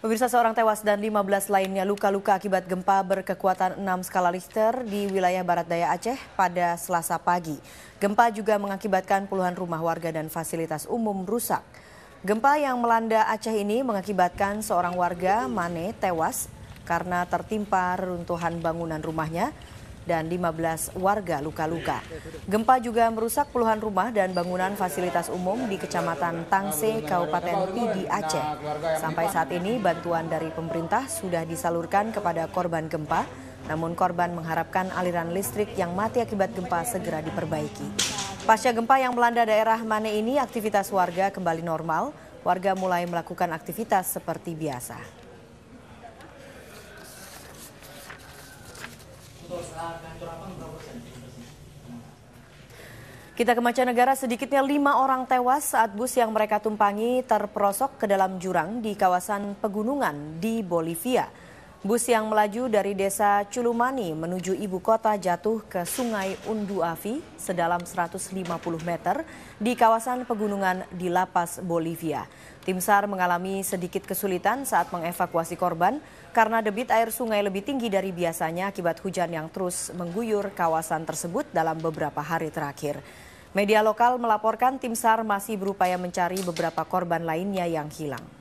Pemirsa seorang tewas dan 15 lainnya luka-luka akibat gempa berkekuatan 6 skala Richter di wilayah barat daya Aceh pada Selasa pagi. Gempa juga mengakibatkan puluhan rumah warga dan fasilitas umum rusak. Gempa yang melanda Aceh ini mengakibatkan seorang warga Mane tewas karena tertimpa reruntuhan bangunan rumahnya dan 15 warga luka-luka. Gempa juga merusak puluhan rumah dan bangunan fasilitas umum di Kecamatan Tangse, Kabupaten Pidi, Aceh. Sampai saat ini bantuan dari pemerintah sudah disalurkan kepada korban gempa, namun korban mengharapkan aliran listrik yang mati akibat gempa segera diperbaiki. Pasca gempa yang melanda daerah Mane ini, aktivitas warga kembali normal. Warga mulai melakukan aktivitas seperti biasa. Kita ke mancanegara sedikitnya lima orang tewas saat bus yang mereka tumpangi terperosok ke dalam jurang di kawasan pegunungan di Bolivia. Bus yang melaju dari desa Culumani menuju ibu kota jatuh ke sungai Undu Afi sedalam 150 meter di kawasan pegunungan di Lapas, Bolivia. Tim SAR mengalami sedikit kesulitan saat mengevakuasi korban karena debit air sungai lebih tinggi dari biasanya akibat hujan yang terus mengguyur kawasan tersebut dalam beberapa hari terakhir. Media lokal melaporkan tim SAR masih berupaya mencari beberapa korban lainnya yang hilang.